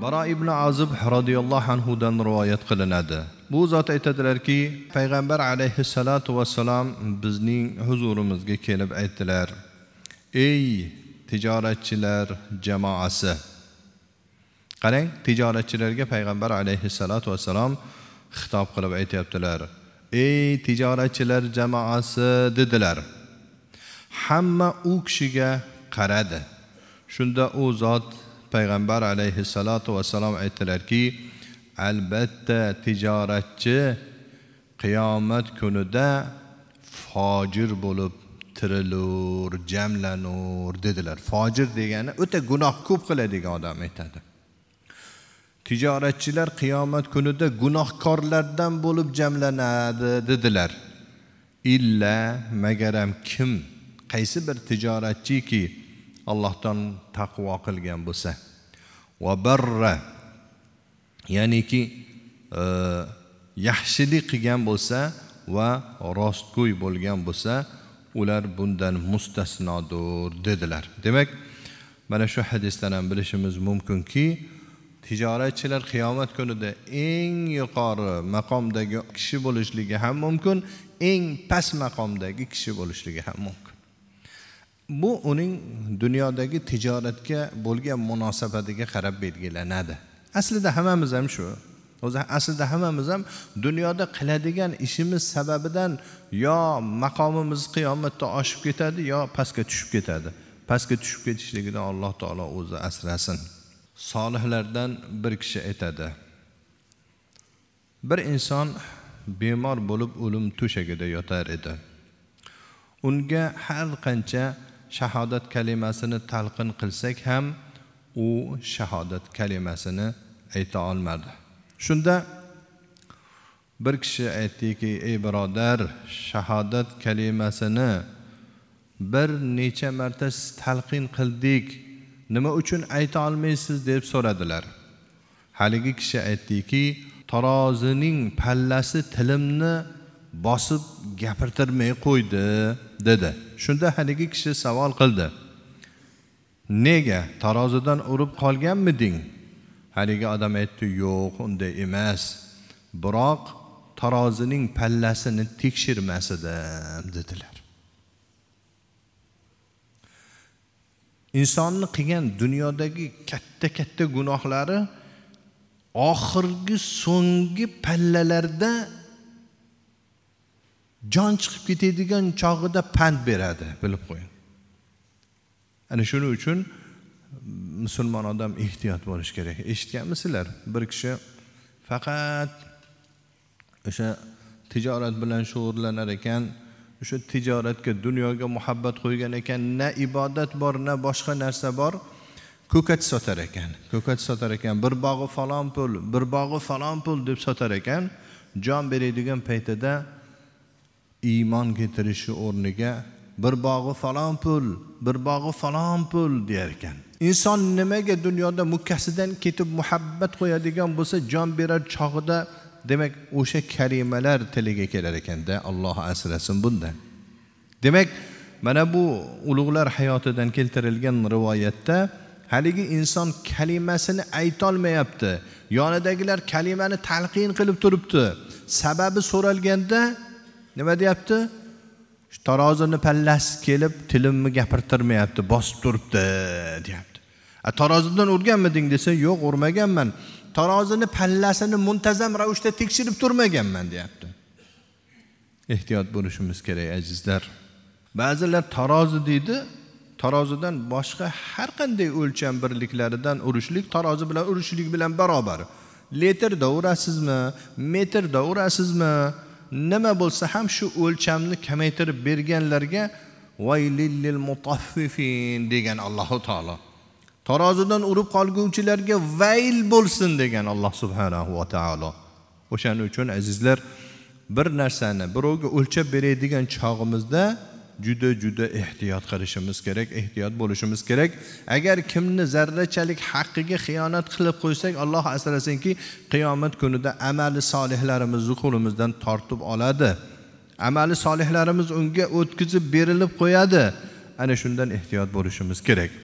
baro ibn azib roziyallohu anhudan rivoyat qilinadi bu zot aytadilarki payg'ambar alayhissalotu vassalom bizning huzurimizga kelib aytdilar ey tijoratchilar jamoasi qarang tijoratchilarga payg'ambar alayhissalotu vassalom xitob qilib aytyaptilar ey tijoratchilar jamoasi dedilar hamma u kishiga qaradi shunda u zot payg'ambar alayhissalotu vassalom aytdilarki albatta tijoratchi qiyomat kunida fojir bo'lib tirilur jamlanur dedilar fojir degani o'ta gunoh ko'p qiladigan odam aytadi tijoratchilar qiyomat kunida gunohkorlardan bo'lib jamlanadi dedilar illa magaram kim qaysi bir tijoratchiki allohdan taqvo qilgan bo'lsa va barra ya'niki e, yaxshilik qilgan bo'lsa va rostgo'y bo'lgan bo'lsa ular bundan mustasnodir dedilar demak mana shu hadisdan ham bilishimiz mumkinki tijoratchilar qiyomat kunida eng yuqori maqomdagi kishi bo'lishligi ham mumkin eng past maqomdagi kishi bo'lishligi ham mumkin bu uning dunyodagi tijoratga bo'lgan munosabatiga qarab belgilanadi aslida hammamiz ham shu o'zi aslida hammamiz ham dunyoda qiladigan ishimiz sababidan yo maqomimiz qiyomatda oshib ketadi yo pastga tushib ketadi pastga tushib ketishligidan alloh taolo o'zi asrasin solihlardan bir kishi aytadi bir inson bemor bo'lib o'lim to'shagida yotar edi unga har qancha shahodat kalimasini talqin qilsak ham u shahodat kalimasini ayta olmadi shunda bir kishi aytdiki ey birodar shahodat kalimasini bir necha marta talqin qildik nima uchun ayta olmaysiz deb so'radilar haligi kishi aytdiki tarozining pallasi tilimni bosib gapirtirmay qo'ydi dedi shunda haligi kishi savol qildi nega tarozidan urib qolganmiding haligi odam aytdi yo'q unday emas biroq tarozining pallasini tekshirmas edim dedilar insonni qilgan dunyodagi katta katta gunohlari oxirgi so'nggi pallalarda jon chiqib ketadigan chog'ida pand beradi bilib qo'ying ana shuning uchun musulmon odam ehtiyot bo'lishi kerak eshitganmisizlar bir kishi faqat o'sha tijorat bilan shug'ullanar ekan o'sha tijoratga dunyoga muhabbat qo'ygan ekan na ibodat bor na boshqa narsa bor ko'kat sotar ekan ko'kat sotar ekan bir bog'i falon pul bir bog'i falon pul deb sotar ekan jon beradigan paytida iymon keltirishi o'rniga bir bog'i falon pul bir bog'i falon pul deyar ekan inson nimaga dunyoda mukkasidan ketib muhabbat qo'yadigan bo'lsa jon berar chog'ida demak o'sha kalimalar tiliga kelar ekanda alloh asrasin bundan demak mana bu ulug'lar hayotidan keltirilgan rivoyatda haligi inson kalimasini aytolmayapti yonidagilar kalimani talqin qilib turibdi sababi so'ralganda nima deyapti tarozini pallasi kelib tilimni gapirtirmayapti bosib turibdi deyapti a tarozidan o'rganmiding desa yo'q urmaganman tarozini pallasini muntazam ravishda tekshirib turmaganman deyapti ehtiyot bo'lishimiz kerak azizlar ba'zilar tarozi deydi tarozidan boshqa har qanday o'lcham birliklaridan urishlik tarozi bilan urishlik bilan barobar litrda urasizmi metrda urasizmi nima bo'lsa ham shu o'lchamni kamaytirib berganlarga vaylillil mutaffifin degan allohu taolo tarozidan urib qolguvchilarga vayl bo'lsin degan alloh subhanahu va taolo o'shaning uchun azizlar bir narsani birovga o'lchab beradigan chog'imizda juda juda ehtiyot qilishimiz kerak ehtiyot bo'lishimiz kerak agar kimni zarrachalik haqqiga xiyonat qilib qo'ysak alloh asrasinki qiyomat kunida amali solihlarimiz qo'limizdan tortib oladi amali solihlarimiz unga o'tkazib berilib qo'yadi ana shundan ehtiyot bo'lishimiz kerak